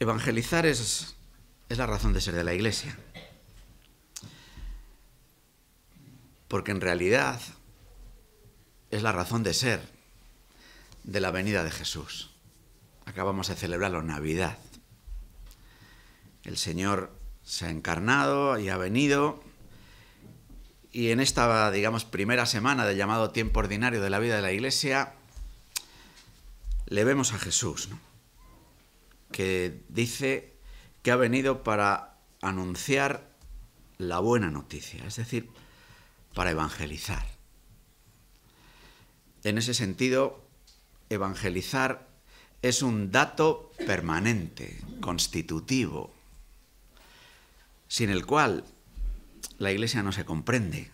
Evangelizar es, es la razón de ser de la Iglesia. Porque en realidad es la razón de ser de la venida de Jesús. Acabamos de celebrar la Navidad. El Señor se ha encarnado y ha venido. Y en esta, digamos, primera semana del llamado tiempo ordinario de la vida de la Iglesia, le vemos a Jesús. ¿no? que dice que ha venido para anunciar la buena noticia, es decir, para evangelizar. En ese sentido, evangelizar es un dato permanente, constitutivo, sin el cual la Iglesia no se comprende,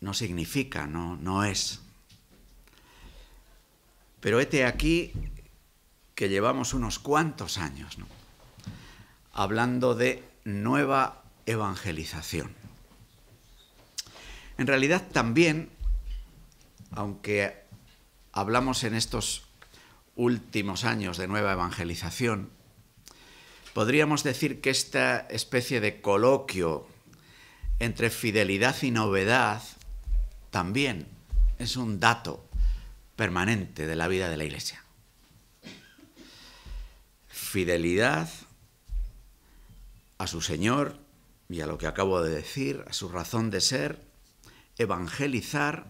no significa, no, no es. Pero este aquí que llevamos unos cuantos años hablando de nueva evangelización. En realidad también, aunque hablamos en estos últimos años de nueva evangelización, podríamos decir que esta especie de coloquio entre fidelidad y novedad también es un dato permanente de la vida de la Iglesia fidelidad a su Señor y a lo que acabo de decir, a su razón de ser, evangelizar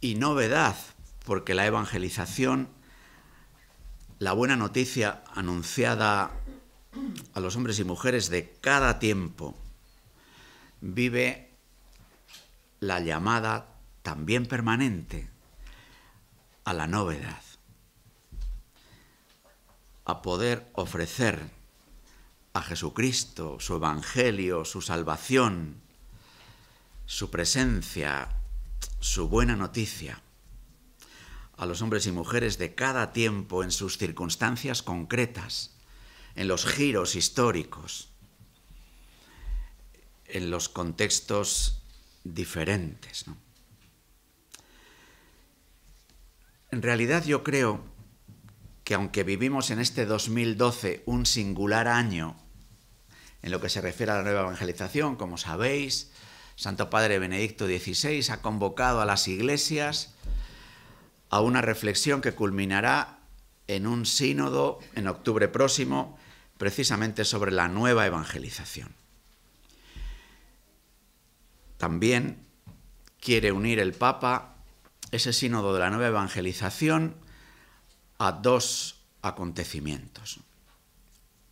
y novedad, porque la evangelización, la buena noticia anunciada a los hombres y mujeres de cada tiempo, vive la llamada también permanente a la novedad a poder ofrecer a Jesucristo, su Evangelio, su salvación, su presencia, su buena noticia a los hombres y mujeres de cada tiempo en sus circunstancias concretas, en los giros históricos, en los contextos diferentes. En realidad yo creo que aunque vivimos en este 2012 un singular año en lo que se refiere a la nueva evangelización, como sabéis, Santo Padre Benedicto XVI ha convocado a las iglesias a una reflexión que culminará en un sínodo en octubre próximo, precisamente sobre la nueva evangelización. También quiere unir el Papa ese sínodo de la nueva evangelización a dos acontecimientos.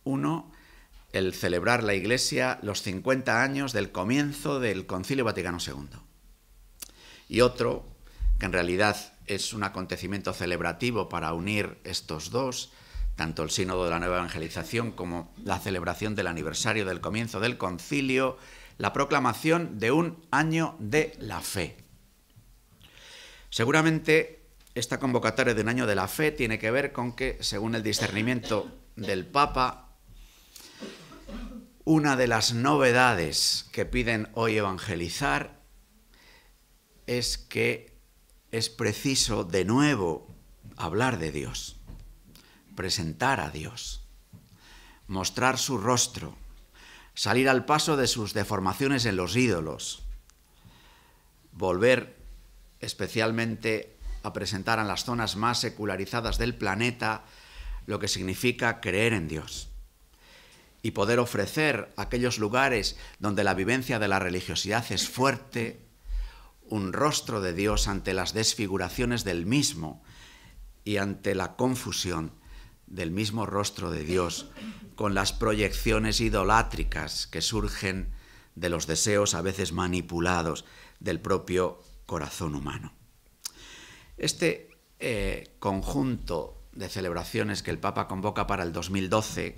Uno, el celebrar la Iglesia los 50 años del comienzo del Concilio Vaticano II. Y otro, que en realidad es un acontecimiento celebrativo para unir estos dos, tanto el Sínodo de la Nueva Evangelización como la celebración del aniversario del comienzo del concilio, la proclamación de un año de la fe. Seguramente esta convocatoria de un año de la fe tiene que ver con que, según el discernimiento del Papa, una de las novedades que piden hoy evangelizar es que es preciso de nuevo hablar de Dios, presentar a Dios, mostrar su rostro, salir al paso de sus deformaciones en los ídolos, volver especialmente a presentar en las zonas más secularizadas del planeta lo que significa creer en Dios y poder ofrecer a aquellos lugares donde la vivencia de la religiosidad es fuerte, un rostro de Dios ante las desfiguraciones del mismo y ante la confusión del mismo rostro de Dios con las proyecciones idolátricas que surgen de los deseos a veces manipulados del propio corazón humano. Este eh, conjunto de celebraciones que el Papa convoca para el 2012,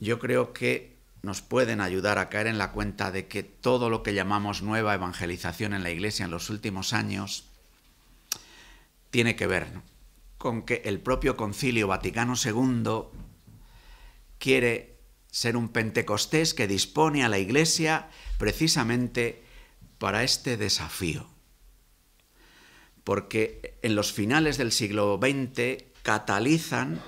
yo creo que nos pueden ayudar a caer en la cuenta de que todo lo que llamamos nueva evangelización en la Iglesia en los últimos años tiene que ver con que el propio concilio Vaticano II quiere ser un Pentecostés que dispone a la Iglesia precisamente para este desafío porque en los finales del siglo XX catalizan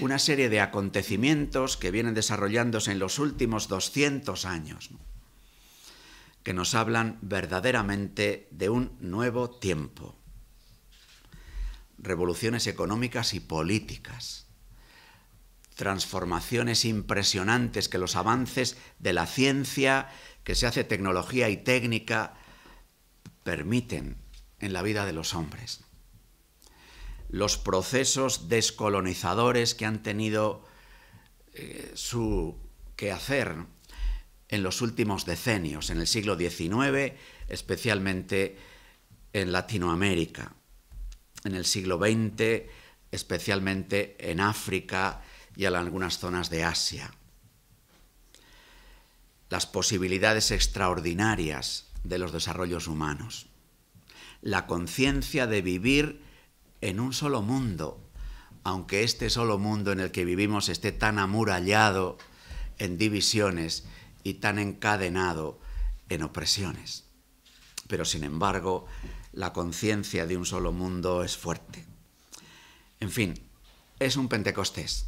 una serie de acontecimientos que vienen desarrollándose en los últimos 200 años, que nos hablan verdaderamente de un nuevo tiempo. Revoluciones económicas y políticas, transformaciones impresionantes que los avances de la ciencia, que se hace tecnología y técnica, permiten en la vida de los hombres. Los procesos descolonizadores que han tenido su eh, su quehacer en los últimos decenios, en el siglo XIX, especialmente en Latinoamérica, en el siglo XX, especialmente en África y en algunas zonas de Asia. Las posibilidades extraordinarias de los desarrollos humanos la conciencia de vivir en un solo mundo, aunque este solo mundo en el que vivimos esté tan amurallado en divisiones y tan encadenado en opresiones. Pero sin embargo, la conciencia de un solo mundo es fuerte. En fin, es un Pentecostés.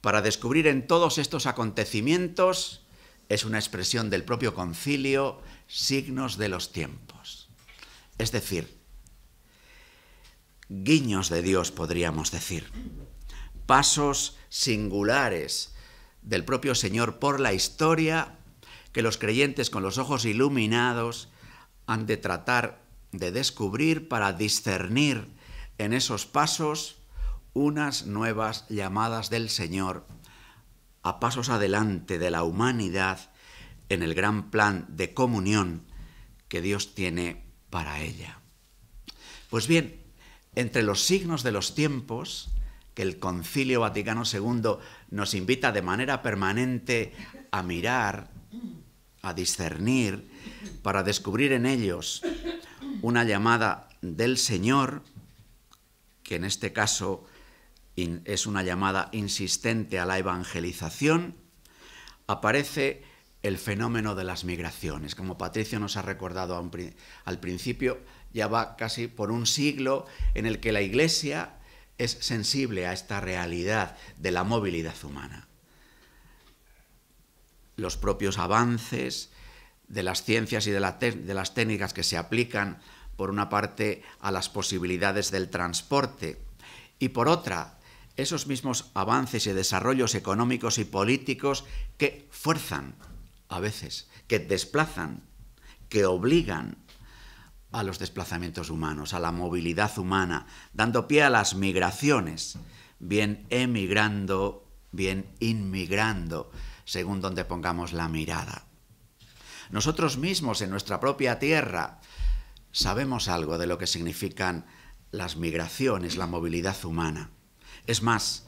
Para descubrir en todos estos acontecimientos, es una expresión del propio concilio, signos de los tiempos. Es decir, guiños de Dios, podríamos decir, pasos singulares del propio Señor por la historia que los creyentes con los ojos iluminados han de tratar de descubrir para discernir en esos pasos unas nuevas llamadas del Señor a pasos adelante de la humanidad en el gran plan de comunión que Dios tiene para ella. Pues bien, entre los signos de los tiempos, que el Concilio Vaticano II nos invita de manera permanente a mirar, a discernir, para descubrir en ellos una llamada del Señor, que en este caso es una llamada insistente a la evangelización, aparece el fenómeno de las migraciones. Como Patricio nos ha recordado al principio, ya va casi por un siglo en el que la Iglesia es sensible a esta realidad de la movilidad humana. Los propios avances de las ciencias y de, de las técnicas que se aplican, por una parte, a las posibilidades del transporte y por otra, esos mismos avances y desarrollos económicos y políticos que fuerzan a veces, que desplazan, que obligan a los desplazamientos humanos, a la movilidad humana, dando pie a las migraciones, bien emigrando, bien inmigrando, según donde pongamos la mirada. Nosotros mismos en nuestra propia tierra sabemos algo de lo que significan las migraciones, la movilidad humana. Es más,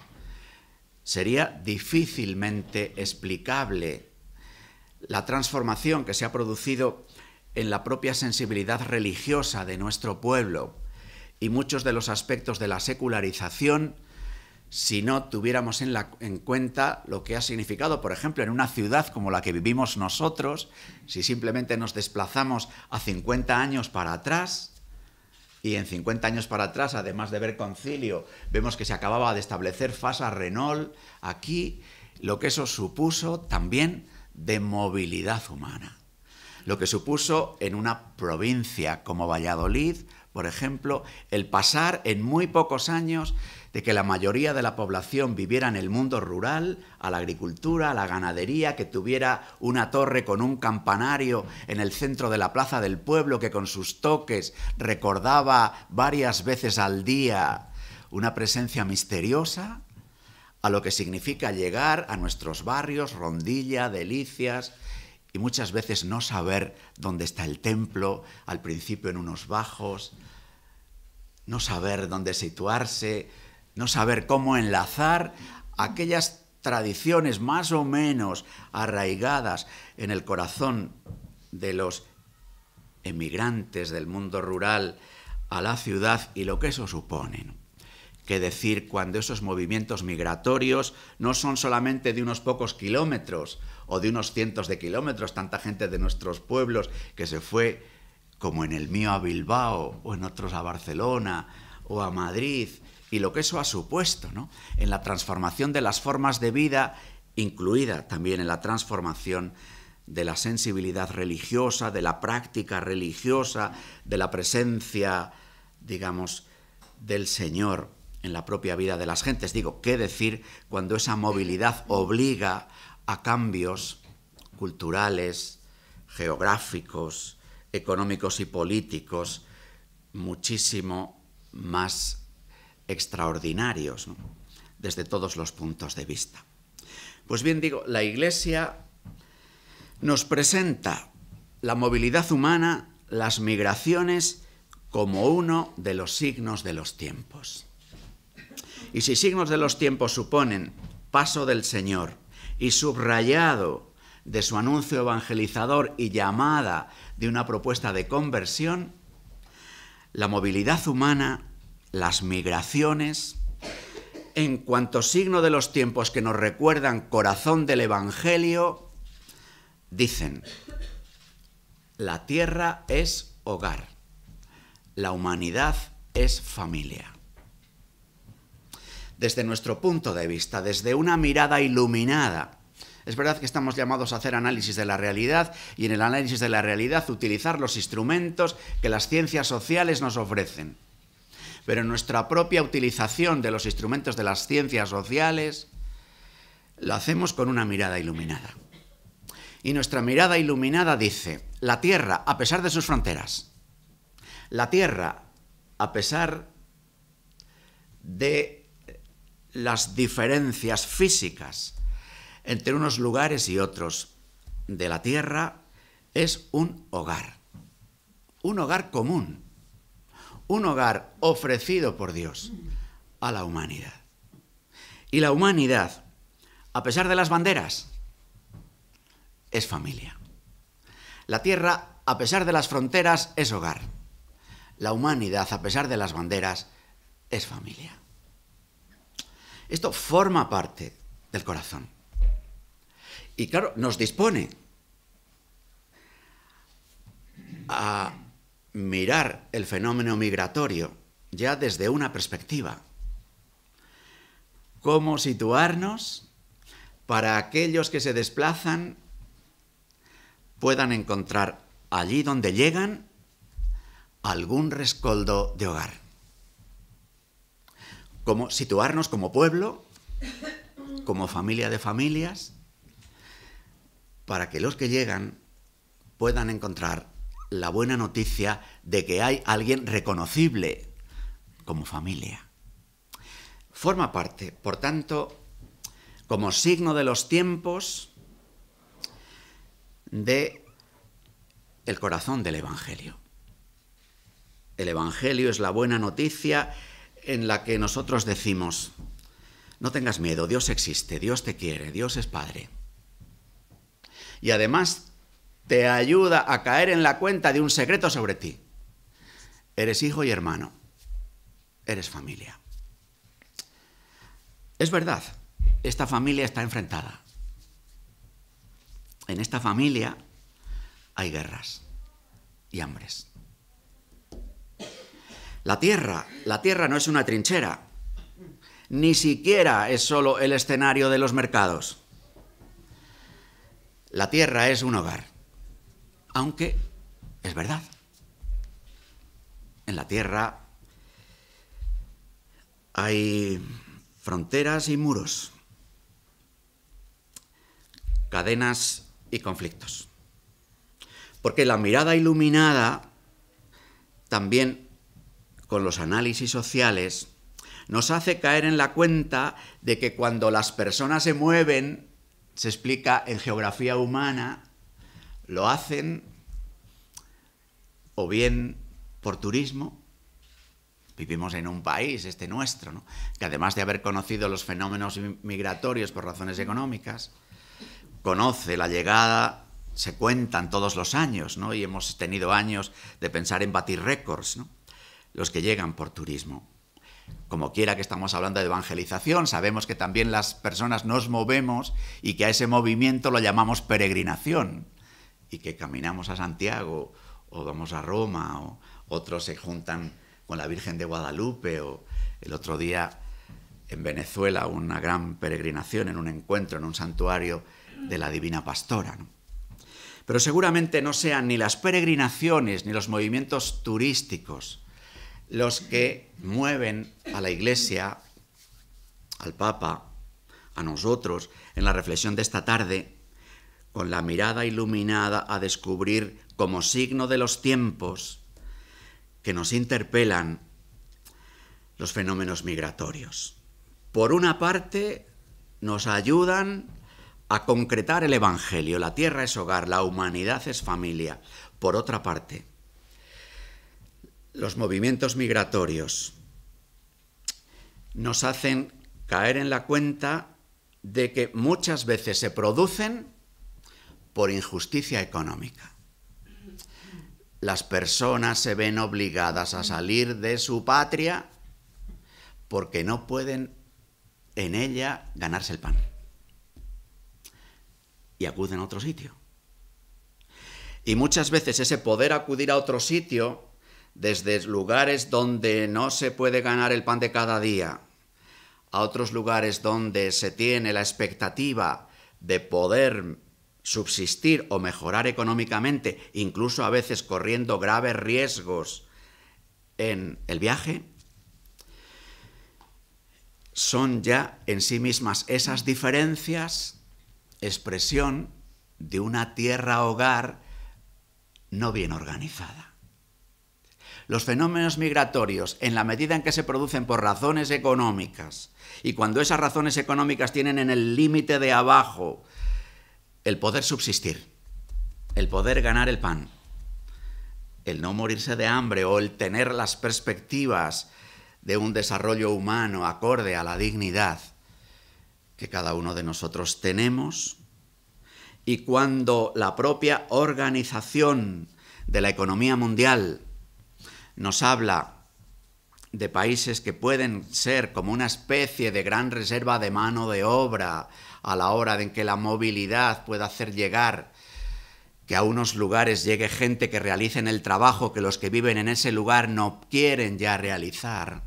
sería difícilmente explicable la transformación que se ha producido en la propia sensibilidad religiosa de nuestro pueblo y muchos de los aspectos de la secularización si no tuviéramos en, en, cuenta lo que ha significado, por ejemplo, en una ciudad como la que vivimos nosotros, si simplemente nos desplazamos a 50 años para atrás, y en 50 años para atrás, además de ver concilio, vemos que se acababa de establecer Fasa Renault aquí, lo que eso supuso también de movilidad humana, lo que supuso en una provincia como Valladolid, por ejemplo, el pasar en muy pocos años de que la mayoría de la población viviera en el mundo rural, a la agricultura, a la ganadería, que tuviera una torre con un campanario en el centro de la plaza del pueblo que con sus toques recordaba varias veces al día una presencia misteriosa a lo que significa llegar a nuestros barrios, rondilla, delicias, y muchas veces no saber dónde está el templo, al principio en unos bajos, no saber dónde situarse, no saber cómo enlazar aquellas tradiciones más o menos arraigadas en el corazón de los emigrantes del mundo rural a la ciudad y lo que eso supone que decir cuando esos movimientos migratorios no son solamente de unos pocos kilómetros o de unos cientos de kilómetros, tanta gente de nuestros pueblos que se fue como en el mío a Bilbao o en otros a Barcelona o a Madrid y lo que eso ha supuesto en la transformación de las formas de vida, incluida también en la transformación de la sensibilidad religiosa, de la práctica religiosa, de la presencia, digamos, del Señor en la propia vida de las gentes. Digo, ¿qué decir cuando esa movilidad obliga a cambios culturales, geográficos, económicos y políticos muchísimo más extraordinarios desde todos los puntos de vista? Pues bien, digo, la Iglesia nos presenta la movilidad humana, las migraciones, como uno de los signos de los tiempos. Y si signos de los tiempos suponen paso del Señor y subrayado de su anuncio evangelizador y llamada de una propuesta de conversión, la movilidad humana, las migraciones, en cuanto signo de los tiempos que nos recuerdan corazón del Evangelio, dicen, la tierra es hogar, la humanidad es familia desde nuestro punto de vista, desde una mirada iluminada. Es verdad que estamos llamados a hacer análisis de la realidad y en el análisis de la realidad utilizar los instrumentos que las ciencias sociales nos ofrecen. Pero nuestra propia utilización de los instrumentos de las ciencias sociales lo hacemos con una mirada iluminada. Y nuestra mirada iluminada dice, la Tierra, a pesar de sus fronteras, la Tierra, a pesar de las diferencias físicas entre unos lugares y otros de la Tierra es un hogar, un hogar común, un hogar ofrecido por Dios a la humanidad. Y la humanidad, a pesar de las banderas, es familia. La Tierra, a pesar de las fronteras, es hogar. La humanidad, a pesar de las banderas, es familia. Esto forma parte del corazón. Y claro, nos dispone a mirar el fenómeno migratorio ya desde una perspectiva. ¿Cómo situarnos para aquellos que se desplazan puedan encontrar allí donde llegan algún rescoldo de hogar? como situarnos como pueblo, como familia de familias, para que los que llegan puedan encontrar la buena noticia de que hay alguien reconocible como familia. Forma parte, por tanto, como signo de los tiempos de el corazón del evangelio. El evangelio es la buena noticia en la que nosotros decimos, no tengas miedo, Dios existe, Dios te quiere, Dios es Padre. Y además te ayuda a caer en la cuenta de un secreto sobre ti. Eres hijo y hermano. Eres familia. Es verdad, esta familia está enfrentada. En esta familia hay guerras y hambres. La Tierra, la Tierra no es una trinchera, ni siquiera es solo el escenario de los mercados. La Tierra es un hogar, aunque es verdad. En la Tierra hay fronteras y muros, cadenas y conflictos. Porque la mirada iluminada también con los análisis sociales, nos hace caer en la cuenta de que cuando las personas se mueven, se explica en geografía humana, lo hacen o bien por turismo, vivimos en un país, este nuestro, que además de haber conocido los fenómenos migratorios por razones económicas, conoce la llegada, se cuentan todos los años, ¿no? y hemos tenido años de pensar en batir récords. ¿no? los que llegan por turismo. Como quiera que estamos hablando de evangelización, sabemos que también las personas nos movemos y que a ese movimiento lo llamamos peregrinación y que caminamos a Santiago o vamos a Roma o otros se juntan con la Virgen de Guadalupe o el otro día en Venezuela una gran peregrinación en un encuentro en un santuario de la Divina Pastora. Pero seguramente no sean ni las peregrinaciones ni los movimientos turísticos los que mueven a la Iglesia, al Papa, a nosotros, en la reflexión de esta tarde, con la mirada iluminada a descubrir como signo de los tiempos que nos interpelan los fenómenos migratorios. Por una parte, nos ayudan a concretar el Evangelio, la tierra es hogar, la humanidad es familia. Por otra parte, los movimientos migratorios nos hacen caer en la cuenta de que muchas veces se producen por injusticia económica. Las personas se ven obligadas a salir de su patria porque no pueden en ella ganarse el pan. Y acuden a otro sitio. Y muchas veces ese poder acudir a otro sitio desde lugares donde no se puede ganar el pan de cada día, a otros lugares donde se tiene la expectativa de poder subsistir o mejorar económicamente, incluso a veces corriendo graves riesgos en el viaje, son ya en sí mismas esas diferencias expresión de una tierra hogar no bien organizada. Los fenómenos migratorios, en la medida en que se producen por razones económicas, y cuando esas razones económicas tienen en el límite de abajo el poder subsistir, el poder ganar el pan, el no morirse de hambre o el tener las perspectivas de un desarrollo humano acorde a la dignidad que cada uno de nosotros tenemos, y cuando la propia organización de la economía mundial nos habla de países que pueden ser como una especie de gran reserva de mano de obra a la hora de en que la movilidad pueda hacer llegar que a unos lugares llegue gente que realicen el trabajo que los que viven en ese lugar no quieren ya realizar.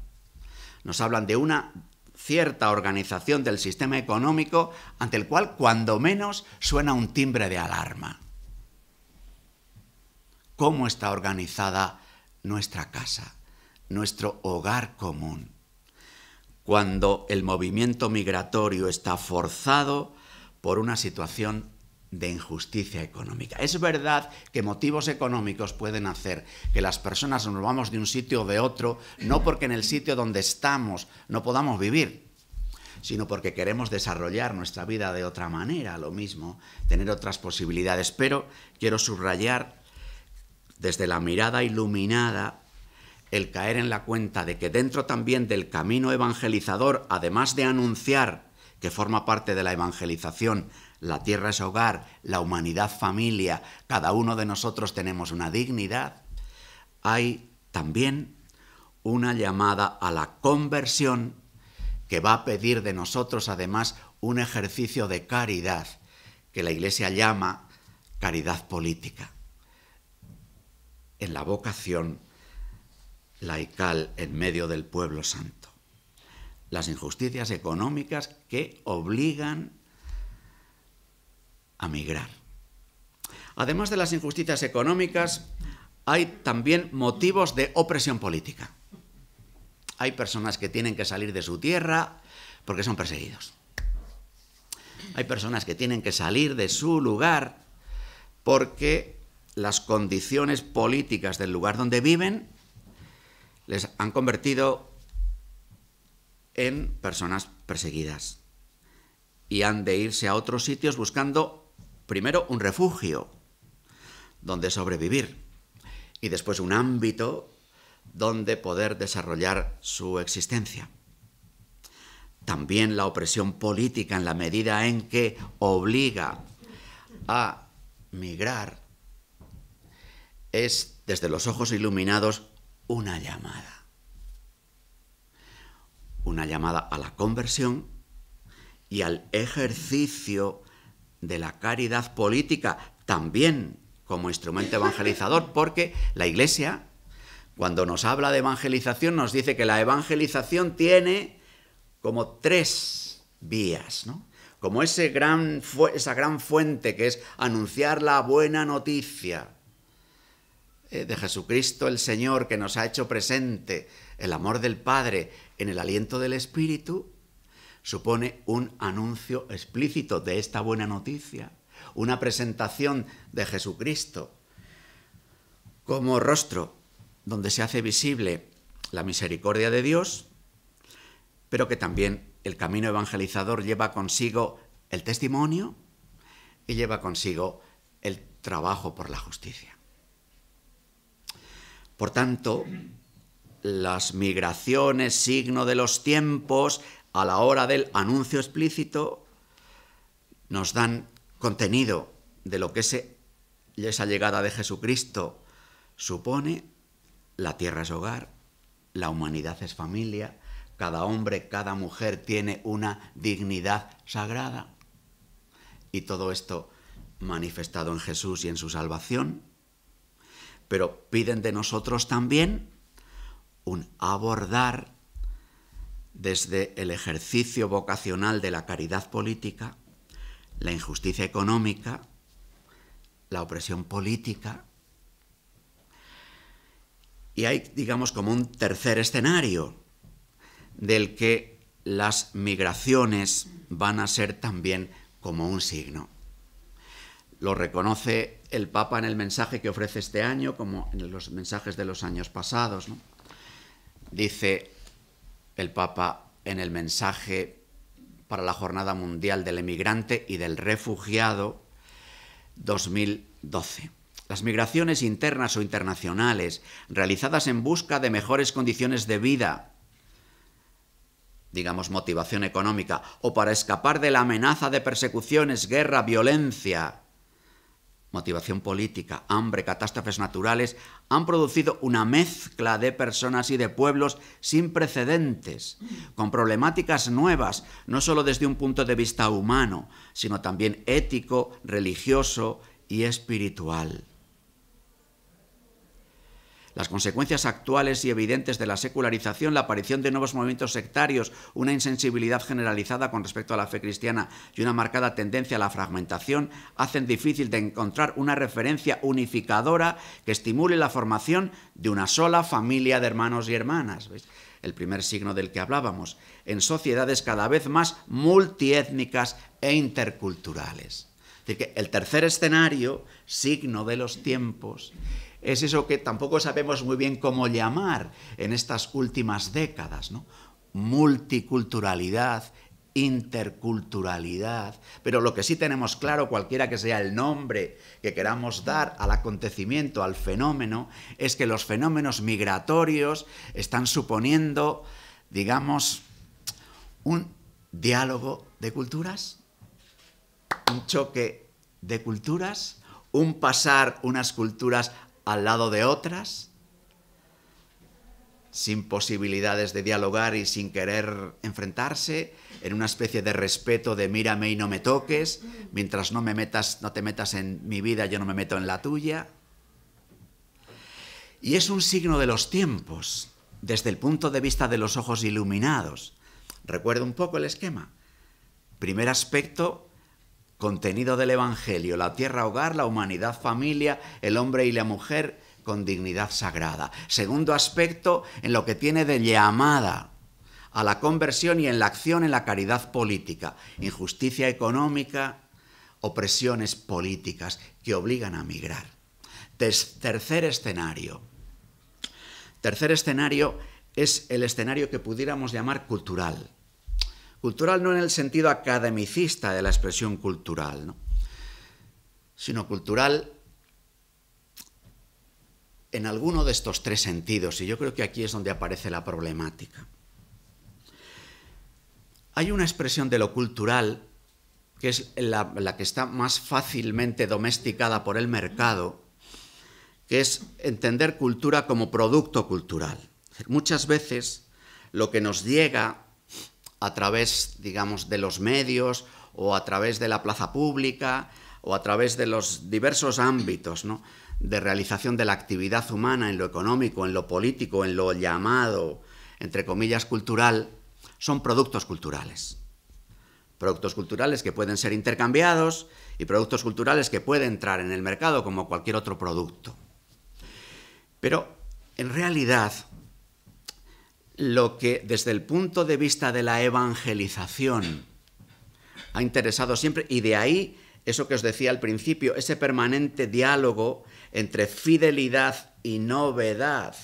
Nos hablan de una cierta organización del sistema económico ante el cual cuando menos suena un timbre de alarma. ¿Cómo está organizada nuestra casa, nuestro hogar común. Cuando el movimiento migratorio está forzado por una situación de injusticia económica. Es verdad que motivos económicos pueden hacer que las personas nos vamos de un sitio o de otro, no porque en el sitio donde estamos no podamos vivir, sino porque queremos desarrollar nuestra vida de otra manera, lo mismo, tener otras posibilidades. Pero quiero subrayar desde la mirada iluminada, el caer en la cuenta de que dentro también del camino evangelizador, además de anunciar que forma parte de la evangelización, la tierra es hogar, la humanidad familia, cada uno de nosotros tenemos una dignidad, hay también una llamada a la conversión que va a pedir de nosotros además un ejercicio de caridad que la Iglesia llama caridad política en la vocación laical en medio del pueblo santo. Las injusticias económicas que obligan a migrar. Además de las injusticias económicas, hay también motivos de opresión política. Hay personas que tienen que salir de su tierra porque son perseguidos. Hay personas que tienen que salir de su lugar porque las condiciones políticas del lugar donde viven les han convertido en personas perseguidas y han de irse a otros sitios buscando primero un refugio donde sobrevivir y después un ámbito donde poder desarrollar su existencia. También la opresión política en la medida en que obliga a migrar es, desde los ojos iluminados, una llamada. Una llamada a la conversión y al ejercicio de la caridad política, también como instrumento evangelizador, porque la Iglesia, cuando nos habla de evangelización, nos dice que la evangelización tiene como tres vías, ¿no? Como gran esa gran fuente que es anunciar la buena noticia, eh, de Jesucristo el Señor que nos ha hecho presente el amor del Padre en el aliento del Espíritu, supone un anuncio explícito de esta buena noticia, una presentación de Jesucristo como rostro donde se hace visible la misericordia de Dios, pero que también el camino evangelizador lleva consigo el testimonio y lleva consigo el trabajo por la justicia. Por tanto, las migraciones, signo de los tiempos, a la hora del anuncio explícito, nos dan contenido de lo que esa llegada de Jesucristo supone. La tierra es hogar, la humanidad es familia, cada hombre, cada mujer tiene una dignidad sagrada. Y todo esto manifestado en Jesús y en su salvación pero piden de nosotros también un abordar desde el ejercicio vocacional de la caridad política, la injusticia económica, la opresión política. Y hay, digamos, como un tercer escenario del que las migraciones van a ser también como un signo. Lo reconoce el Papa en el mensaje que ofrece este año, como en los mensajes de los años pasados. Dice el Papa en el mensaje para la Jornada Mundial del Emigrante y del Refugiado 2012. Las migraciones internas o internacionales realizadas en busca de mejores condiciones de vida, digamos motivación económica, o para escapar de la amenaza de persecuciones, guerra, violencia, motivación política, hambre, catástrofes naturales, han producido una mezcla de personas y de pueblos sin precedentes, con problemáticas nuevas, no solo desde un punto de vista humano, sino también ético, religioso y espiritual. Las consecuencias actuales y evidentes de la secularización, la aparición de nuevos movimientos sectarios, una insensibilidad generalizada con respecto a la fe cristiana y una marcada tendencia a la fragmentación, hacen difícil de encontrar una referencia unificadora que estimule la formación de una sola familia de hermanos y hermanas. el primer signo del que hablábamos, en sociedades cada vez más multiétnicas e interculturales. el tercer escenario, signo de los tiempos, es eso que tampoco sabemos muy bien cómo llamar en estas últimas décadas, ¿no? Multiculturalidad, interculturalidad, pero lo que sí tenemos claro, cualquiera que sea el nombre que queramos dar al acontecimiento, al fenómeno, es que los fenómenos migratorios están suponiendo, digamos, un diálogo de culturas, un choque de culturas, un pasar unas culturas al lado de otras, sin posibilidades de dialogar y sin querer enfrentarse, en una especie de respeto de mírame y no me toques, mientras no me metas, no te metas en mi vida, yo no me meto en la tuya. Y es un signo de los tiempos, desde el punto de vista de los ojos iluminados. Recuerda un poco el esquema. Primer aspecto, Contenido del Evangelio, la tierra hogar, la humanidad familia, el hombre y la mujer con dignidad sagrada. Segundo aspecto, en lo que tiene de llamada a la conversión y en la acción en la caridad política, injusticia económica, opresiones políticas que obligan a migrar. tercer escenario. Tercer escenario es el escenario que pudiéramos llamar cultural. Cultural no en el sentido academicista de la expresión cultural, sino cultural en alguno de estos tres sentidos, y yo creo que aquí es donde aparece la problemática. Hay una expresión de lo cultural que es la, la que está más fácilmente domesticada por el mercado, que es entender cultura como producto cultural. Muchas veces lo que nos llega a través, digamos, de los medios o a través de la plaza pública o a través de los diversos ámbitos de realización de la actividad humana en lo económico, en lo político, en lo llamado, entre comillas, cultural, son productos culturales. Productos culturales que pueden ser intercambiados y productos culturales que pueden entrar en el mercado como cualquier otro producto. Pero en realidad lo que desde el punto de vista de la evangelización ha interesado siempre, y de ahí eso que os decía al principio, ese permanente diálogo entre fidelidad y novedad,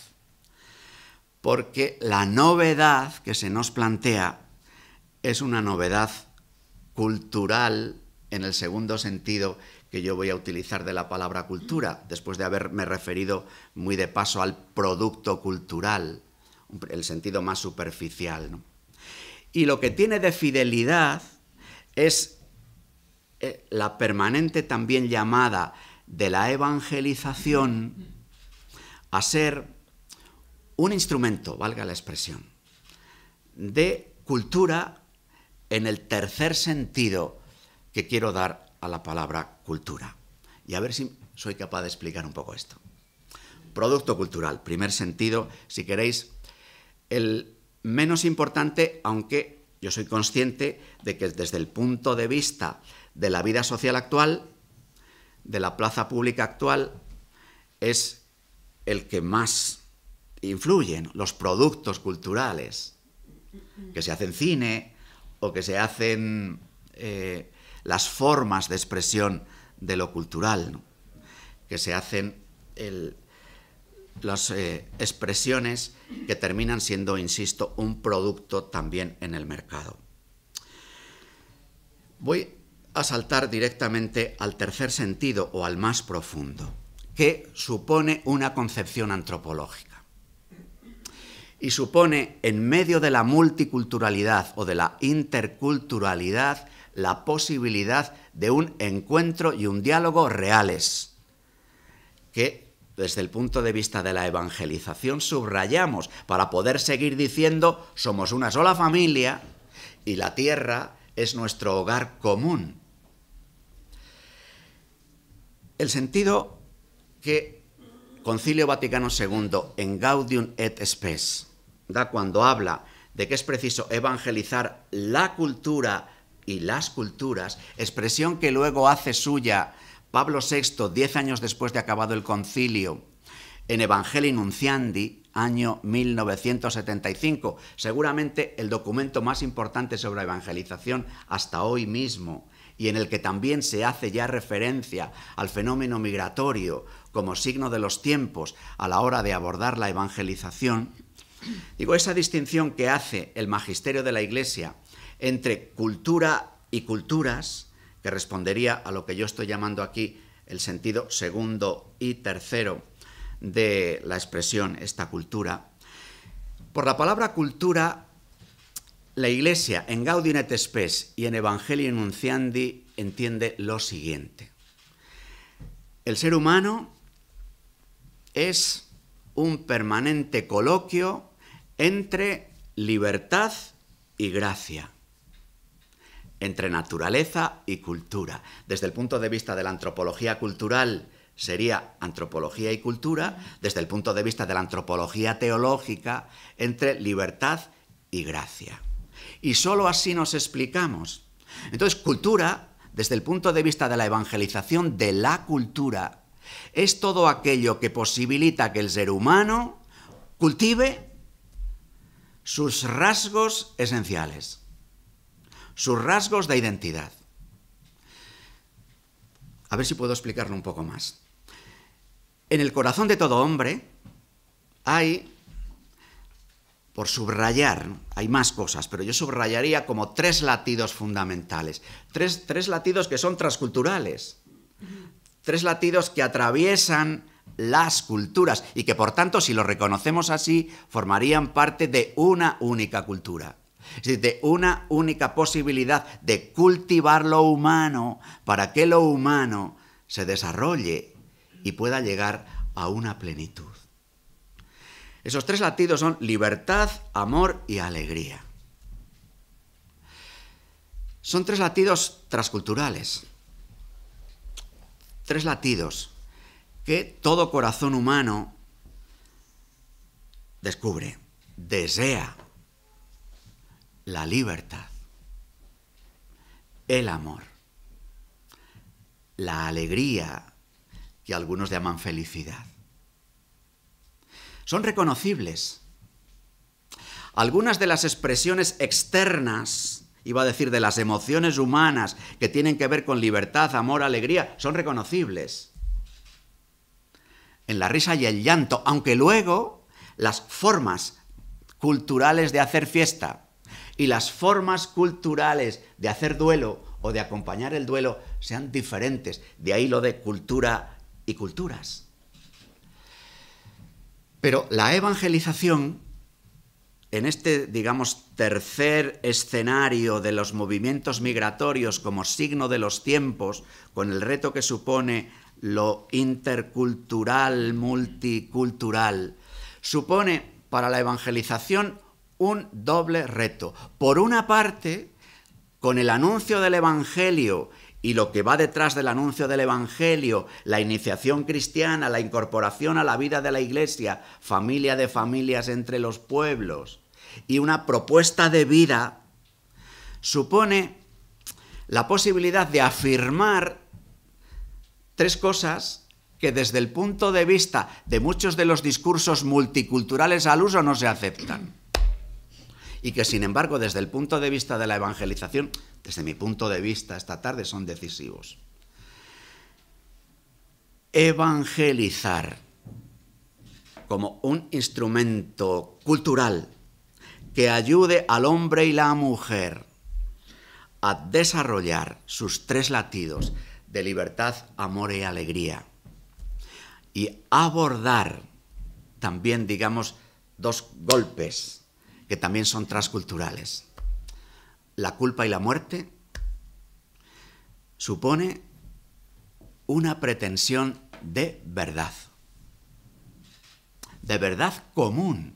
porque la novedad que se nos plantea es una novedad cultural en el segundo sentido que yo voy a utilizar de la palabra cultura, después de haberme referido muy de paso al producto cultural el sentido más superficial. Y lo que tiene de fidelidad es eh, la permanente también llamada de la evangelización a ser un instrumento, valga la expresión, de cultura en el tercer sentido que quiero dar a la palabra cultura. Y a ver si soy capaz de explicar un poco esto. Producto cultural, primer sentido, si queréis, el menos importante, aunque yo soy consciente de que desde el punto de vista de la vida social actual, de la plaza pública actual, es el que más influyen los productos culturales que se hacen cine o que se hacen eh, las formas de expresión de lo cultural, que se hacen el, las eh, expresiones que terminan siendo, insisto, un producto también en el mercado. Voy a saltar directamente al tercer sentido o al más profundo, que supone una concepción antropológica. Y supone, en medio de la multiculturalidad o de la interculturalidad, la posibilidad de un encuentro y un diálogo reales, que desde el punto de vista de la evangelización subrayamos para poder seguir diciendo somos una sola familia y la tierra es nuestro hogar común. El sentido que Concilio Vaticano II en Gaudium et Spes da cuando habla de que es preciso evangelizar la cultura y las culturas, expresión que luego hace suya Pablo VI, diez años después de acabado el concilio, en Evangelii Nunciandi, año 1975, seguramente el documento más importante sobre evangelización hasta hoy mismo, y en el que también se hace ya referencia al fenómeno migratorio como signo de los tiempos a la hora de abordar la evangelización, digo, esa distinción que hace el magisterio de la Iglesia entre cultura y culturas, que respondería a lo que yo estoy llamando aquí el sentido segundo y tercero de la expresión esta cultura. Por la palabra cultura, la Iglesia en Gaudium et Spes y en Evangelio Nunciandi entiende lo siguiente. El ser humano es un permanente coloquio entre libertad y gracia entre naturaleza y cultura. Desde el punto de vista de la antropología cultural sería antropología y cultura, desde el punto de vista de la antropología teológica, entre libertad y gracia. Y sólo así nos explicamos. Entonces, cultura, desde el punto de vista de la evangelización de la cultura, es todo aquello que posibilita que el ser humano cultive sus rasgos esenciales sus rasgos de identidad. A ver si puedo explicarlo un poco más. En el corazón de todo hombre hay, por subrayar, hay más cosas, pero yo subrayaría como tres latidos fundamentales, tres, latidos que son transculturales, tres latidos que atraviesan las culturas y que por tanto si lo reconocemos así formarían parte de una única cultura. Es decir, de una única posibilidad de cultivar lo humano para que lo humano se desarrolle y pueda llegar a una plenitud. Esos tres latidos son libertad, amor y alegría. Son tres latidos transculturales. Tres latidos que todo corazón humano descubre, desea la libertad, el amor, la alegría que algunos llaman felicidad. Son reconocibles. Algunas de las expresiones externas, iba a decir de las emociones humanas que tienen que ver con libertad, amor, alegría, son reconocibles. En la risa y el llanto, aunque luego las formas culturales de hacer fiesta, y las formas culturales de hacer duelo o de acompañar el duelo sean diferentes. De ahí lo de cultura y culturas. Pero la evangelización, en este, digamos, tercer escenario de los movimientos migratorios como signo de los tiempos, con el reto que supone lo intercultural, multicultural, supone para la evangelización un doble reto. Por una parte, con el anuncio del Evangelio y lo que va detrás del anuncio del Evangelio, la iniciación cristiana, la incorporación a la vida de la Iglesia, familia de familias entre los pueblos, y una propuesta de vida, supone la posibilidad de afirmar tres cosas que desde el punto de vista de muchos de los discursos multiculturales al uso no se aceptan y que sin embargo desde el punto de vista de la evangelización, desde mi punto de vista esta tarde, son decisivos. Evangelizar como un instrumento cultural que ayude al hombre y la mujer a desarrollar sus tres latidos de libertad, amor y alegría. Y abordar también, digamos, dos golpes que también son transculturales. La culpa y la muerte supone una pretensión de verdad, de verdad común,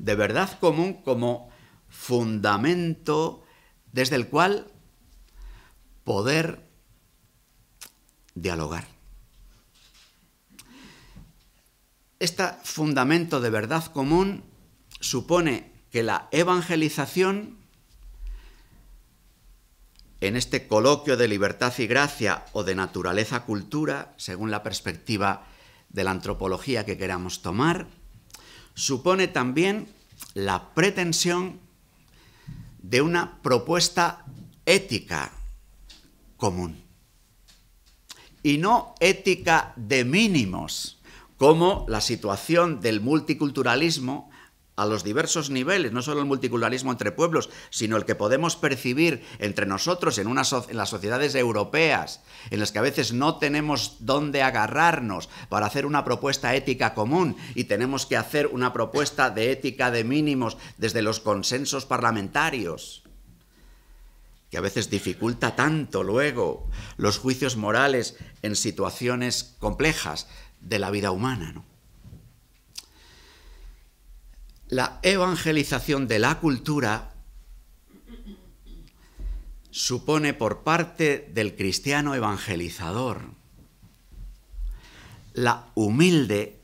de verdad común como fundamento desde el cual poder dialogar. Este fundamento de verdad común supone que la evangelización, en este coloquio de libertad y gracia o de naturaleza-cultura, según la perspectiva de la antropología que queramos tomar, supone también la pretensión de una propuesta ética común. Y no ética de mínimos, como la situación del multiculturalismo a los diversos niveles, no solo el multiculturalismo entre pueblos, sino el que podemos percibir entre nosotros en, las sociedades europeas, en las que a veces no tenemos dónde agarrarnos para hacer una propuesta ética común y tenemos que hacer una propuesta de ética de mínimos desde los consensos parlamentarios, que a veces dificulta tanto luego los juicios morales en situaciones complejas de la vida humana. ¿no? la evangelización de la cultura supone por parte del cristiano evangelizador la humilde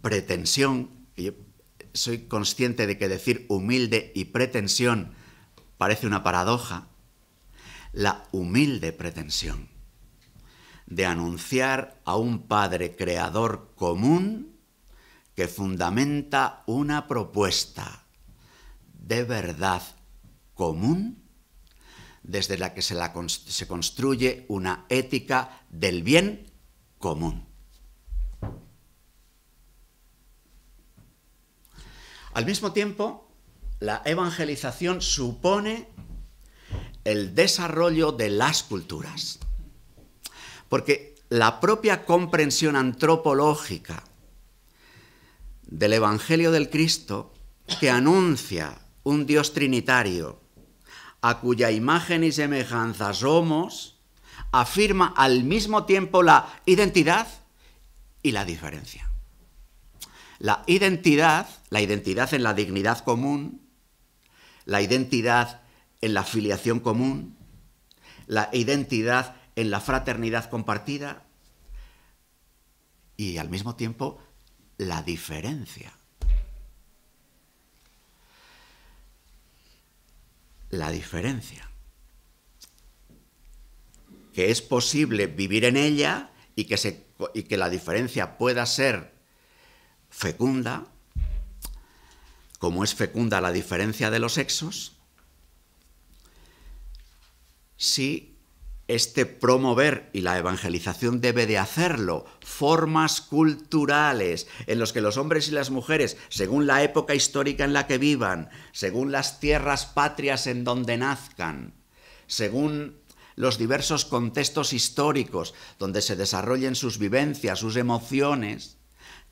pretensión, soy consciente de que decir humilde y pretensión parece una paradoja, la humilde pretensión de anunciar a un Padre Creador común que fundamenta una propuesta de verdad común desde la que se, se construye una ética del bien común. Al mismo tiempo, la evangelización supone el desarrollo de las culturas, porque la propia comprensión antropológica del Evangelio del Cristo que anuncia un Dios trinitario a cuya imagen y semejanza somos, afirma al mismo tiempo la identidad y la diferencia. La identidad, la identidad en la dignidad común, la identidad en la filiación común, la identidad en la fraternidad compartida y al mismo tiempo la diferencia. La diferencia. Que es posible vivir en ella y que, se, que la diferencia pueda ser fecunda, como es fecunda la diferencia de los sexos, si este promover, y la evangelización debe de hacerlo, formas culturales en los que los hombres y las mujeres, según la época histórica en la que vivan, según las tierras patrias en donde nazcan, según los diversos contextos históricos donde se desarrollen sus vivencias, sus emociones,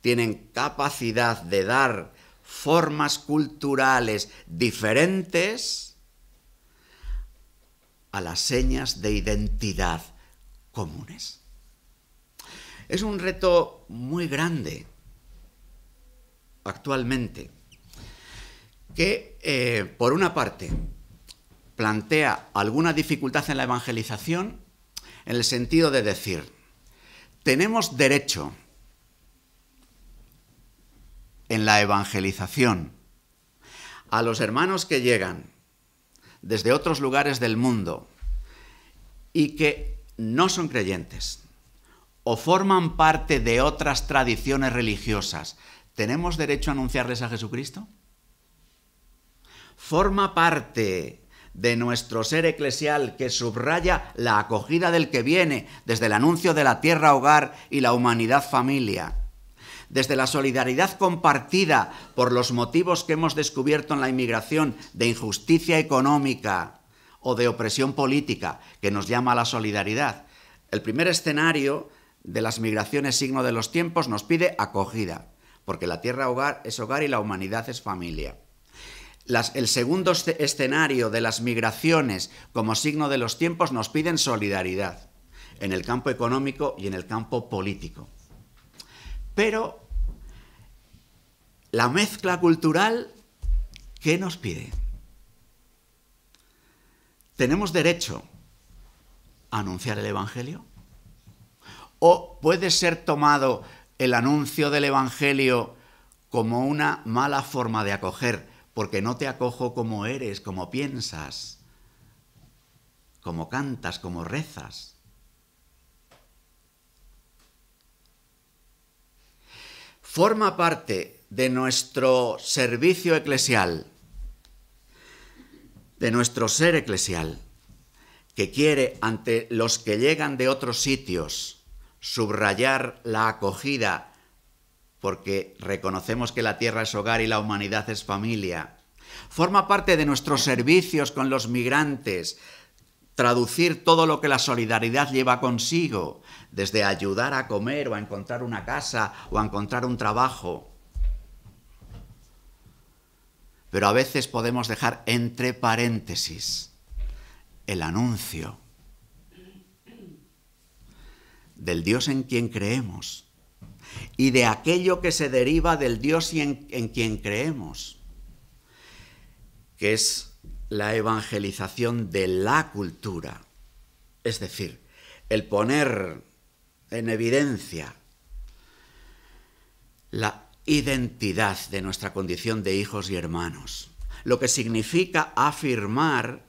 tienen capacidad de dar formas culturales diferentes a las señas de identidad comunes. Es un reto muy grande actualmente que, eh, por una parte, plantea alguna dificultad en la evangelización en el sentido de decir, tenemos derecho en la evangelización a los hermanos que llegan desde otros lugares del mundo y que no son creyentes o forman parte de otras tradiciones religiosas, ¿tenemos derecho a anunciarles a Jesucristo? Forma parte de nuestro ser eclesial que subraya la acogida del que viene desde el anuncio de la tierra hogar y la humanidad familia desde la solidaridad compartida por los motivos que hemos descubierto en la inmigración de injusticia económica o de opresión política, que nos llama a la solidaridad. El primer escenario de las migraciones signo de los tiempos nos pide acogida, porque la tierra hogar es hogar y la humanidad es familia. el segundo escenario de las migraciones como signo de los tiempos nos piden solidaridad en el campo económico y en el campo político. Pero la mezcla cultural, ¿qué nos pide? ¿Tenemos derecho a anunciar el Evangelio? ¿O puede ser tomado el anuncio del Evangelio como una mala forma de acoger, porque no te acojo como eres, como piensas, como cantas, como rezas? forma parte de nuestro servicio eclesial, de nuestro ser eclesial, que quiere ante los que llegan de otros sitios subrayar la acogida, porque reconocemos que la tierra es hogar y la humanidad es familia. Forma parte de nuestros servicios con los migrantes, traducir todo lo que la solidaridad lleva consigo, desde ayudar a comer o a encontrar una casa o a encontrar un trabajo. Pero a veces podemos dejar entre paréntesis el anuncio del Dios en quien creemos y de aquello que se deriva del Dios en quien creemos, que es la evangelización de la cultura. Es decir, el poner en evidencia la identidad de nuestra condición de hijos y hermanos, lo que significa afirmar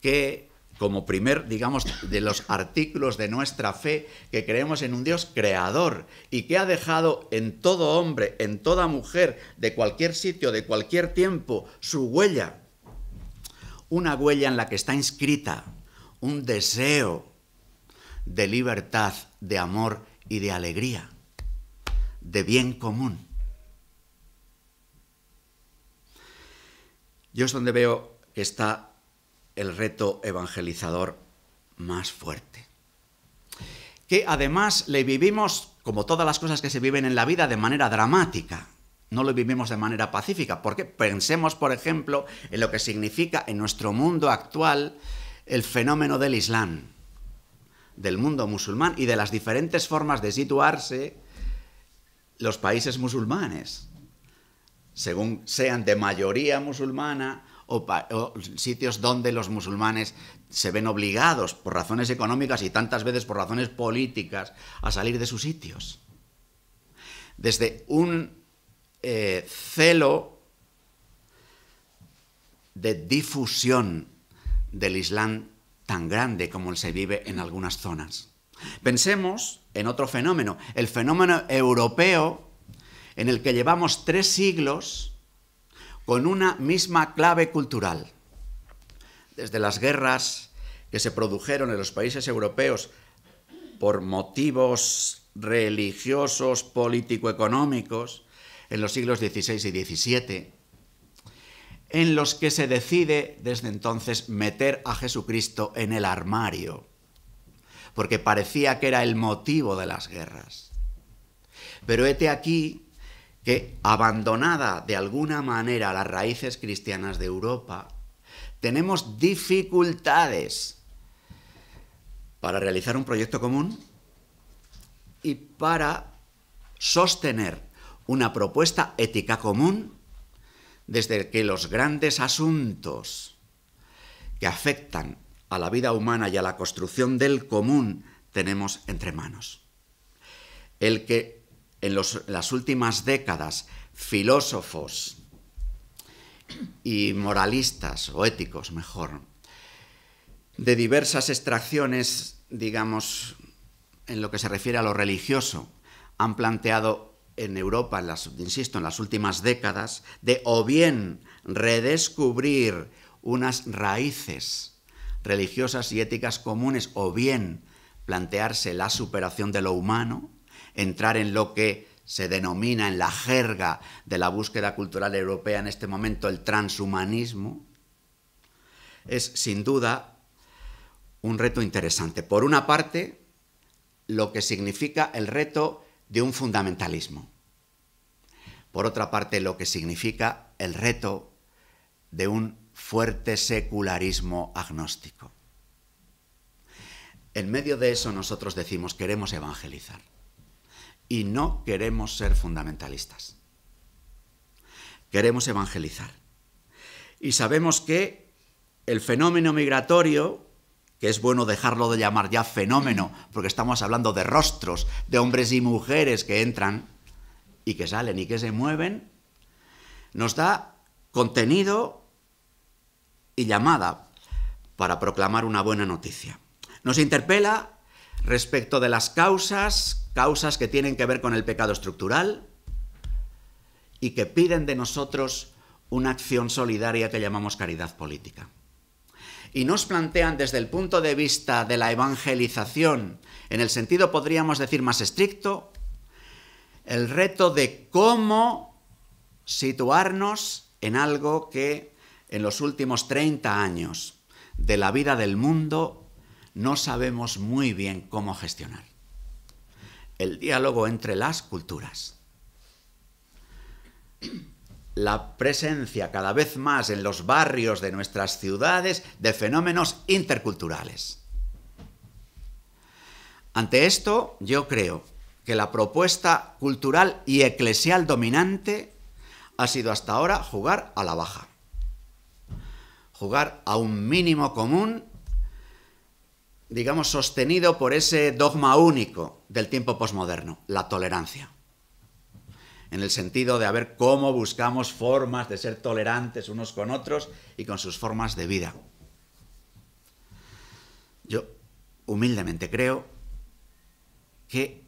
que como primer, digamos, de los artículos de nuestra fe, que creemos en un Dios creador y que ha dejado en todo hombre, en toda mujer, de cualquier sitio, de cualquier tiempo, su huella. Una huella en la que está inscrita un deseo de libertad, de amor y de alegría, de bien común. Yo es donde veo que está el reto evangelizador más fuerte. Que además le vivimos, como todas las cosas que se viven en la vida, de manera dramática. No lo vivimos de manera pacífica, porque pensemos, por ejemplo, en lo que significa en nuestro mundo actual el fenómeno del Islam del mundo musulmán y de las diferentes formas de situarse los países musulmanes, según sean de mayoría musulmana o, sitios donde los musulmanes se ven obligados por razones económicas y tantas veces por razones políticas a salir de sus sitios. Desde un eh, celo de difusión del Islam tan grande como el se vive en algunas zonas. Pensemos en otro fenómeno, el fenómeno europeo en el que llevamos tres siglos con una misma clave cultural. Desde las guerras que se produjeron en los países europeos por motivos religiosos, político-económicos, en los siglos XVI y XVII, en los que se decide desde entonces meter a Jesucristo en el armario, porque parecía que era el motivo de las guerras. Pero hete aquí que, abandonada de alguna manera las raíces cristianas de Europa, tenemos dificultades para realizar un proyecto común y para sostener una propuesta ética común desde que los grandes asuntos que afectan a la vida humana y a la construcción del común tenemos entre manos. El que en, las últimas décadas filósofos y moralistas, o éticos mejor, de diversas extracciones, digamos, en lo que se refiere a lo religioso, han planteado en Europa, insisto, en las últimas décadas, de o bien redescubrir unas raíces religiosas y éticas comunes, o bien plantearse la superación de lo humano, entrar en lo que se denomina en la jerga de la búsqueda cultural europea en este momento el transhumanismo, es sin duda un reto interesante. Por una parte, lo que significa el reto de un fundamentalismo. Por otra parte, lo que significa el reto de un fuerte secularismo agnóstico. En medio de eso nosotros decimos queremos evangelizar y no queremos ser fundamentalistas. Queremos evangelizar. Y sabemos que el fenómeno migratorio que es bueno dejarlo de llamar ya fenómeno, porque estamos hablando de rostros, de hombres y mujeres que entran y que salen y que se mueven, nos da contenido y llamada para proclamar una buena noticia. Nos interpela respecto de las causas, causas que tienen que ver con el pecado estructural y que piden de nosotros una acción solidaria que llamamos caridad política y nos plantean desde el punto de vista de la evangelización, en el sentido podríamos decir más estricto, el reto de cómo situarnos en algo que en los últimos 30 años de la vida del mundo no sabemos muy bien cómo gestionar. El diálogo entre las culturas la presencia cada vez más en los barrios de nuestras ciudades de fenómenos interculturales. Ante esto, yo creo que la propuesta cultural y eclesial dominante ha sido hasta ahora jugar a la baja, jugar a un mínimo común, digamos, sostenido por ese dogma único del tiempo posmoderno, la tolerancia en el sentido de a ver cómo buscamos formas de ser tolerantes unos con otros y con sus formas de vida. Yo humildemente creo que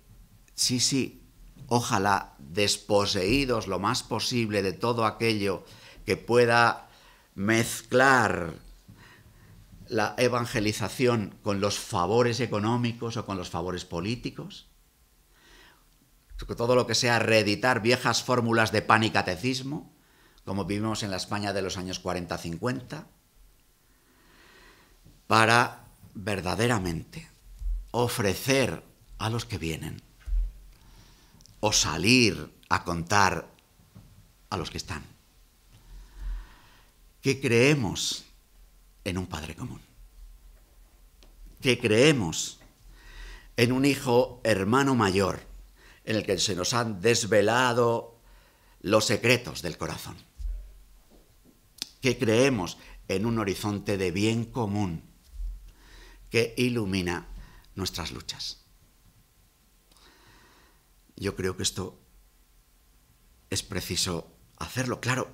sí, sí, ojalá desposeídos lo más posible de todo aquello que pueda mezclar la evangelización con los favores económicos o con los favores políticos, todo lo que sea reeditar viejas fórmulas de pan y catecismo, como vivimos en la España de los años 40-50, para verdaderamente ofrecer a los que vienen o salir a contar a los que están que creemos en un Padre común, que creemos en un hijo hermano mayor, en el que se nos han desvelado los secretos del corazón, que creemos en un horizonte de bien común que ilumina nuestras luchas. Yo creo que esto es preciso hacerlo, claro.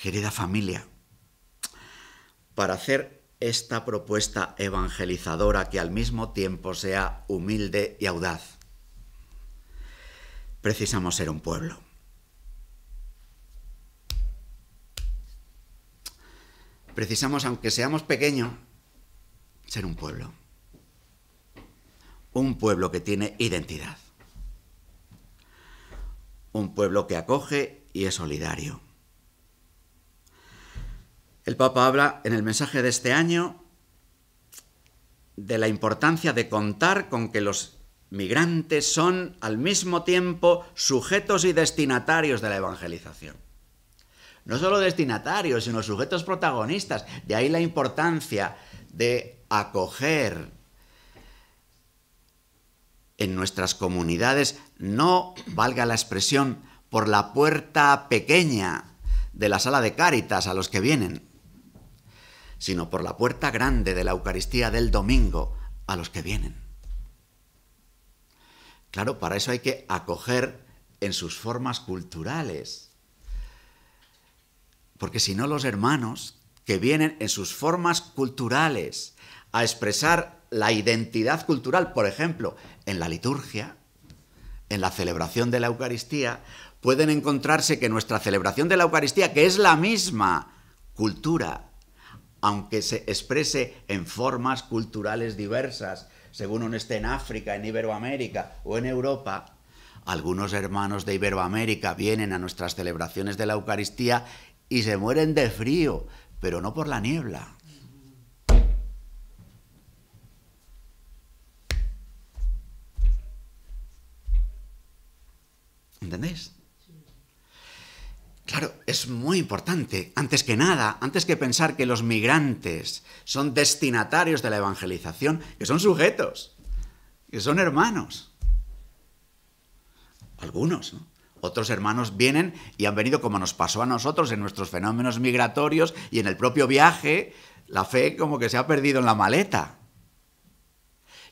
Querida familia, para hacer esta propuesta evangelizadora que al mismo tiempo sea humilde y audaz, precisamos ser un pueblo. Precisamos, aunque seamos pequeños, ser un pueblo. Un pueblo que tiene identidad. Un pueblo que acoge y es solidario. El Papa habla en el mensaje de este año de la importancia de contar con que los migrantes son al mismo tiempo sujetos y destinatarios de la evangelización. No solo destinatarios, sino sujetos protagonistas. De ahí la importancia de acoger en nuestras comunidades, no valga la expresión, por la puerta pequeña de la sala de cáritas a los que vienen, sino por la puerta grande de la Eucaristía del domingo a los que vienen. Claro, para eso hay que acoger en sus formas culturales. Porque si no, los hermanos que vienen en sus formas culturales a expresar la identidad cultural, por ejemplo, en la liturgia, en la celebración de la Eucaristía, pueden encontrarse que nuestra celebración de la Eucaristía, que es la misma cultura, aunque se exprese en formas culturales diversas, según uno esté en África, en Iberoamérica o en Europa, algunos hermanos de Iberoamérica vienen a nuestras celebraciones de la Eucaristía y se mueren de frío, pero no por la niebla. ¿Entendéis? Claro, es muy importante. Antes que nada, antes que pensar que los migrantes son destinatarios de la evangelización, que son sujetos, que son hermanos. Algunos, ¿no? Otros hermanos vienen y han venido como nos pasó a nosotros en nuestros fenómenos migratorios y en el propio viaje, la fe como que se ha perdido en la maleta.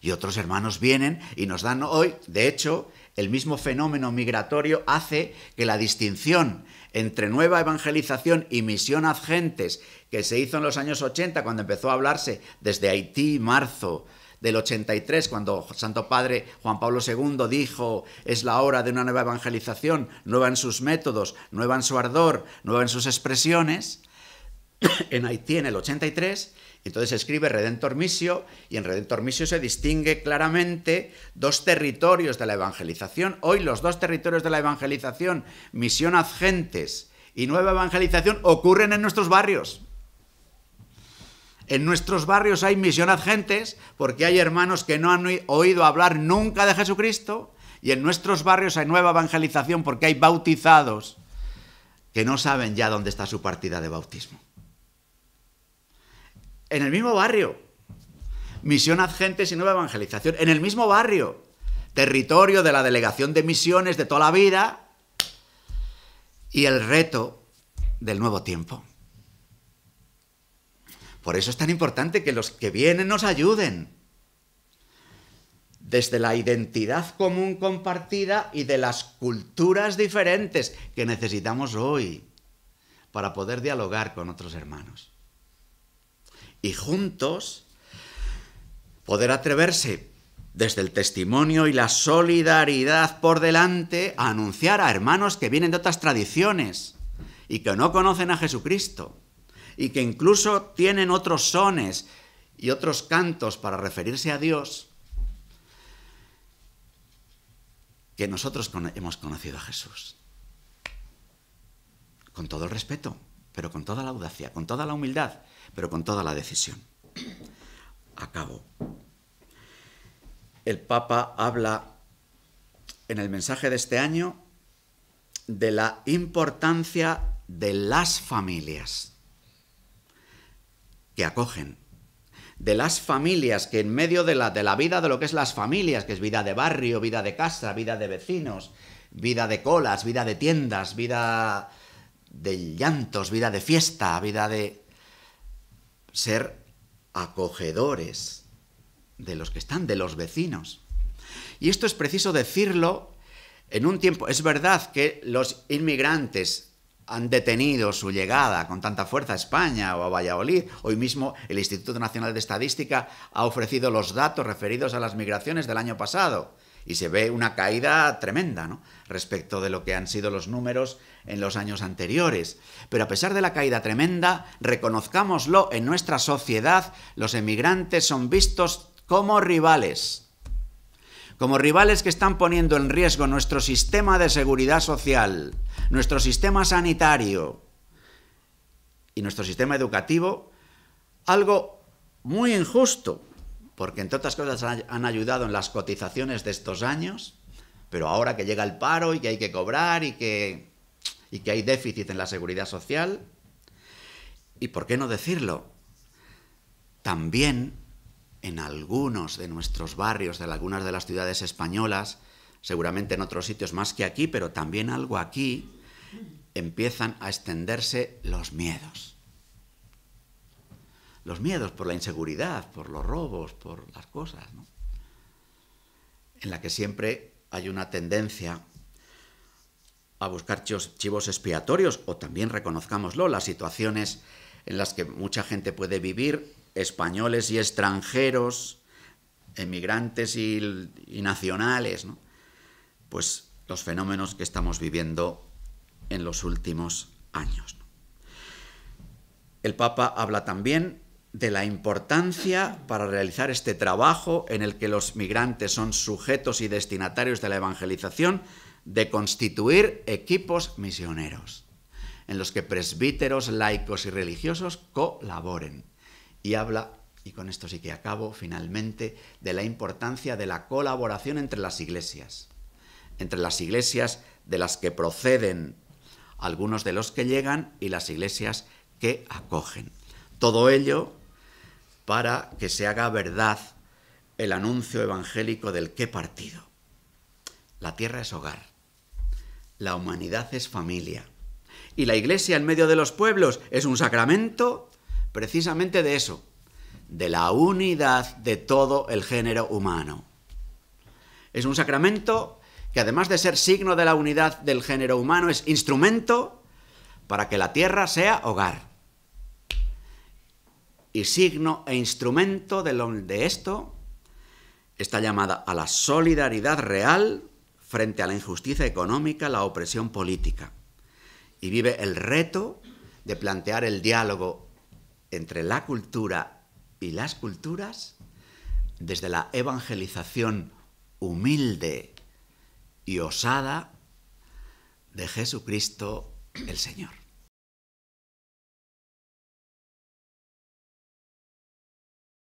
Y otros hermanos vienen y nos dan hoy, de hecho, el mismo fenómeno migratorio hace que la distinción entre nueva evangelización y misión ad gentes, que se hizo en los años 80 cuando empezó a hablarse desde Haití, marzo del 83, cuando Santo Padre Juan Pablo II dijo, es la hora de una nueva evangelización, nueva en sus métodos, nueva en su ardor, nueva en sus expresiones, en Haití en el 83, entonces escribe Redentor Misio, y en Redentor Misio se distingue claramente dos territorios de la evangelización. Hoy los dos territorios de la evangelización, misión agentes y nueva evangelización, ocurren en nuestros barrios. En nuestros barrios hay misión agentes porque hay hermanos que no han oído hablar nunca de Jesucristo y en nuestros barrios hay nueva evangelización porque hay bautizados que no saben ya dónde está su partida de bautismo en el mismo barrio. Misión Adgentes y Nueva Evangelización, en el mismo barrio. Territorio de la Delegación de Misiones de toda la vida. Y el reto del nuevo tiempo. Por eso es tan importante que los que vienen nos ayuden. Desde la identidad común compartida y de las culturas diferentes que necesitamos hoy para poder dialogar con otros hermanos y juntos poder atreverse desde el testimonio y la solidaridad por delante a anunciar a hermanos que vienen de otras tradiciones y que no conocen a Jesucristo y que incluso tienen otros sones y otros cantos para referirse a Dios, que nosotros hemos conocido a Jesús. Con todo el respeto, pero con toda la audacia, con toda la humildad pero con toda la decisión. Acabo. El Papa habla en el mensaje de este año de la importancia de las familias que acogen, de las familias que en medio de la, de la vida de lo que es las familias, que es vida de barrio, vida de casa, vida de vecinos, vida de colas, vida de tiendas, vida de llantos, vida de fiesta, vida de ser acogedores de los que están, de los vecinos. Y esto es preciso decirlo en un tiempo. Es verdad que los inmigrantes han detenido su llegada con tanta fuerza a España o a Valladolid. Hoy mismo el Instituto Nacional de Estadística ha ofrecido los datos referidos a las migraciones del año pasado y se ve una caída tremenda ¿no? respecto de lo que han sido los números en los años anteriores. Pero a pesar de la caída tremenda, reconozcámoslo, en nuestra sociedad los emigrantes son vistos como rivales, como rivales que están poniendo en riesgo nuestro sistema de seguridad social, nuestro sistema sanitario y nuestro sistema educativo, algo muy injusto porque entre otras cosas han ayudado en las cotizaciones de estos años, pero ahora que llega el paro y que hay que cobrar y que, y que hay déficit en la seguridad social, y por qué no decirlo, también en algunos de nuestros barrios, de algunas de las ciudades españolas, seguramente en otros sitios más que aquí, pero también algo aquí, empiezan a extenderse los miedos los miedos, por la inseguridad, por los robos, por las cosas, ¿no? en la que siempre hay una tendencia a buscar chivos expiatorios o también reconozcámoslo, las situaciones en las que mucha gente puede vivir, españoles y extranjeros, emigrantes y, nacionales, ¿no? pues los fenómenos que estamos viviendo en los últimos años. El Papa habla también de la importancia para realizar este trabajo en el que los migrantes son sujetos y destinatarios de la evangelización de constituir equipos misioneros, en los que presbíteros, laicos y religiosos colaboren. Y habla, y con esto sí que acabo finalmente, de la importancia de la colaboración entre las iglesias, entre las iglesias de las que proceden algunos de los que llegan y las iglesias que acogen. Todo ello para que se haga verdad el anuncio evangélico del qué partido. La tierra es hogar, la humanidad es familia, y la iglesia en medio de los pueblos es un sacramento precisamente de eso, de la unidad de todo el género humano. Es un sacramento que además de ser signo de la unidad del género humano, es instrumento para que la tierra sea hogar y signo e instrumento de, lo, de esto está llamada a la solidaridad real frente a la injusticia económica, la opresión política. Y vive el reto de plantear el diálogo entre la cultura y las culturas desde la evangelización humilde y osada de Jesucristo el Señor.